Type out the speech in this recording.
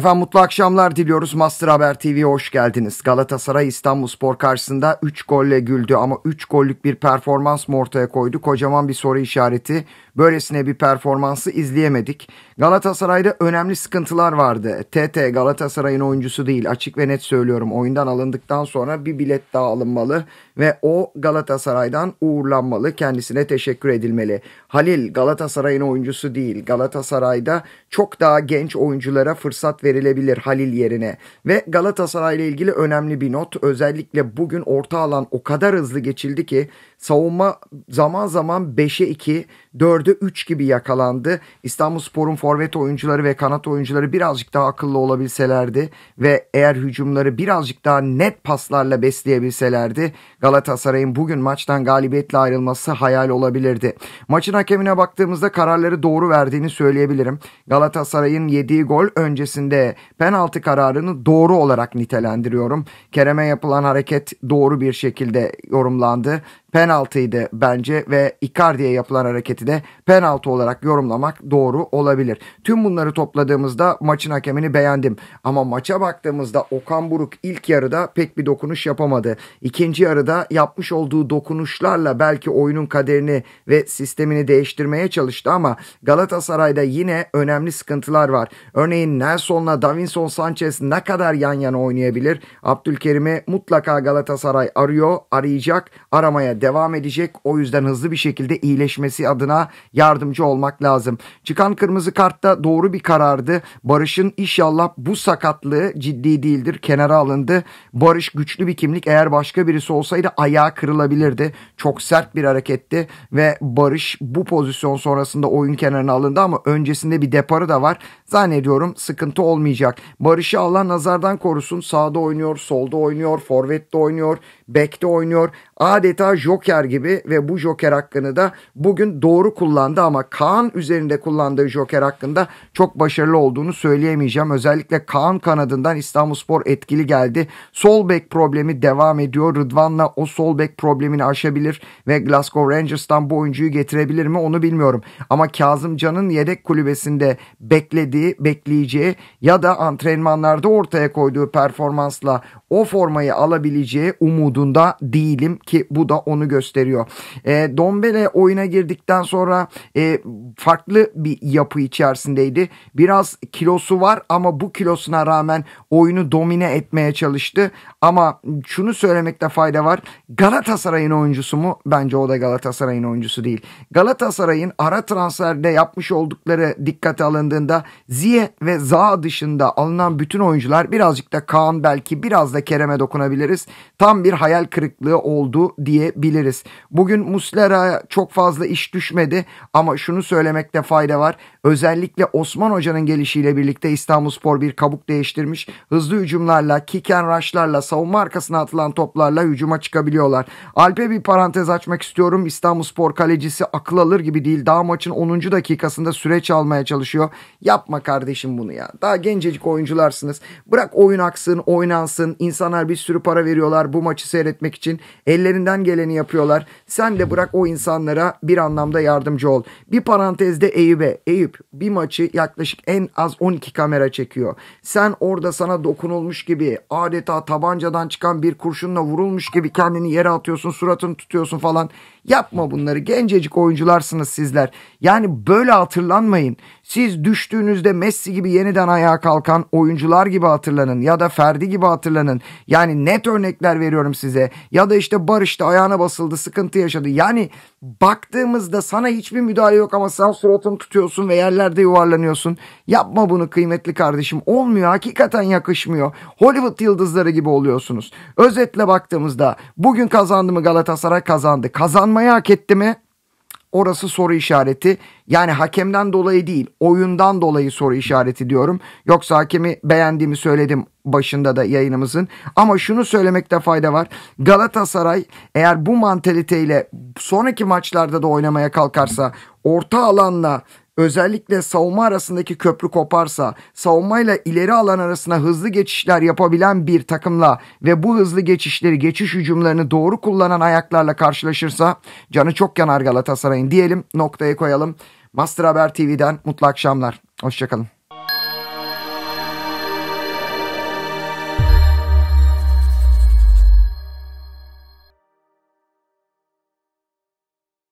Efendim mutlu akşamlar diliyoruz. Master Haber TV'ye hoş geldiniz. Galatasaray İstanbul Spor karşısında 3 golle güldü ama 3 gollük bir performans mı ortaya koydu? Kocaman bir soru işareti. Böylesine bir performansı izleyemedik. Galatasaray'da önemli sıkıntılar vardı. TT Galatasaray'ın oyuncusu değil. Açık ve net söylüyorum. Oyundan alındıktan sonra bir bilet daha alınmalı ve o Galatasaray'dan uğurlanmalı, kendisine teşekkür edilmeli. Halil Galatasaray'ın oyuncusu değil. Galatasaray'da çok daha genç oyunculara fırsat verilebilir Halil yerine. Ve Galatasaray ile ilgili önemli bir not. Özellikle bugün orta alan o kadar hızlı geçildi ki savunma zaman zaman 5'e 2, 4'e 3 gibi yakalandı. İstanbul Spor'un forvet oyuncuları ve kanat oyuncuları birazcık daha akıllı olabilselerdi ve eğer hücumları birazcık daha net paslarla besleyebilselerdi Galatasaray Galatasaray'ın bugün maçtan galibiyetle ayrılması hayal olabilirdi. Maçın hakemine baktığımızda kararları doğru verdiğini söyleyebilirim. Galatasaray'ın yediği gol öncesinde penaltı kararını doğru olarak nitelendiriyorum. Kerem'e yapılan hareket doğru bir şekilde yorumlandı. Penaltıydı bence ve Icardi'ye yapılan hareketi de penaltı olarak yorumlamak doğru olabilir. Tüm bunları topladığımızda maçın hakemini beğendim. Ama maça baktığımızda Okan Buruk ilk yarıda pek bir dokunuş yapamadı. İkinci yarıda da yapmış olduğu dokunuşlarla belki oyunun kaderini ve sistemini değiştirmeye çalıştı ama Galatasaray'da yine önemli sıkıntılar var. Örneğin Nelson'la Davinson Sanchez ne kadar yan yana oynayabilir? Abdülkerim'i mutlaka Galatasaray arıyor, arayacak, aramaya devam edecek. O yüzden hızlı bir şekilde iyileşmesi adına yardımcı olmak lazım. Çıkan kırmızı kartta doğru bir karardı. Barış'ın inşallah bu sakatlığı ciddi değildir. Kenara alındı. Barış güçlü bir kimlik. Eğer başka birisi olsaydı olsaydı ayağı kırılabilirdi. Çok sert bir hareketti ve Barış bu pozisyon sonrasında oyun kenarına alındı ama öncesinde bir deparı da var. Zannediyorum sıkıntı olmayacak. Barış'ı Allah nazardan korusun. Sağda oynuyor, solda oynuyor, forvette oynuyor, bekte oynuyor adeta Joker gibi ve bu Joker hakkını da bugün doğru kullandı ama Kaan üzerinde kullandığı Joker hakkında çok başarılı olduğunu söyleyemeyeceğim. Özellikle Kaan kanadından İstanbulspor etkili geldi. Sol bek problemi devam ediyor. Rıdvan'la o sol bek problemini aşabilir ve Glasgow Rangers'tan bu oyuncuyu getirebilir mi onu bilmiyorum. Ama Kazımcan'ın yedek kulübesinde beklediği, bekleyeceği ya da antrenmanlarda ortaya koyduğu performansla o formayı alabileceği umudunda değilim ki bu da onu gösteriyor. E, Dombele oyuna girdikten sonra e, farklı bir yapı içerisindeydi. Biraz kilosu var ama bu kilosuna rağmen oyunu domine etmeye çalıştı. Ama şunu söylemekte fayda var. Galatasaray'ın oyuncusu mu? Bence o da Galatasaray'ın oyuncusu değil. Galatasaray'ın ara transferde yapmış oldukları dikkate alındığında Ziye ve Za dışında alınan bütün oyuncular birazcık da Kaan belki biraz da Kerem'e dokunabiliriz. Tam bir hayal kırıklığı oldu oldu diyebiliriz. Bugün Muslera'ya çok fazla iş düşmedi ama şunu söylemekte fayda var. Özellikle Osman Hoca'nın gelişiyle birlikte İstanbulspor bir kabuk değiştirmiş. Hızlı hücumlarla, kick and rush'larla, savunma arkasına atılan toplarla hücuma çıkabiliyorlar. Alp'e bir parantez açmak istiyorum. İstanbulspor kalecisi akıl alır gibi değil. Daha maçın 10. dakikasında süreç almaya çalışıyor. Yapma kardeşim bunu ya. Daha gencecik oyuncularsınız. Bırak oyun aksın, oynansın. İnsanlar bir sürü para veriyorlar bu maçı seyretmek için. Elle ellerinden geleni yapıyorlar. Sen de bırak o insanlara bir anlamda yardımcı ol. Bir parantezde Eyüp'e. Eyüp bir maçı yaklaşık en az 12 kamera çekiyor. Sen orada sana dokunulmuş gibi adeta tabancadan çıkan bir kurşunla vurulmuş gibi kendini yere atıyorsun suratını tutuyorsun falan. Yapma bunları gencecik oyuncularsınız sizler. Yani böyle hatırlanmayın. Siz düştüğünüzde Messi gibi yeniden ayağa kalkan oyuncular gibi hatırlanın ya da Ferdi gibi hatırlanın. Yani net örnekler veriyorum size. Ya da işte Barış da ayağına basıldı, sıkıntı yaşadı. Yani baktığımızda sana hiçbir müdahale yok ama sen suratını tutuyorsun ve yerlerde yuvarlanıyorsun. Yapma bunu kıymetli kardeşim. Olmuyor, hakikaten yakışmıyor. Hollywood yıldızları gibi oluyorsunuz. Özetle baktığımızda bugün kazandı mı Galatasaray kazandı. Kazanmayı hak etti mi? Orası soru işareti. Yani hakemden dolayı değil, oyundan dolayı soru işareti diyorum. Yoksa hakemi beğendiğimi söyledim başında da yayınımızın. Ama şunu söylemekte fayda var. Galatasaray eğer bu mantaliteyle sonraki maçlarda da oynamaya kalkarsa orta alanla özellikle savunma arasındaki köprü koparsa, savunmayla ileri alan arasına hızlı geçişler yapabilen bir takımla ve bu hızlı geçişleri, geçiş hücumlarını doğru kullanan ayaklarla karşılaşırsa canı çok yanar Galatasaray'ın diyelim, noktaya koyalım. Master Haber TV'den mutlu akşamlar. Hoşçakalın.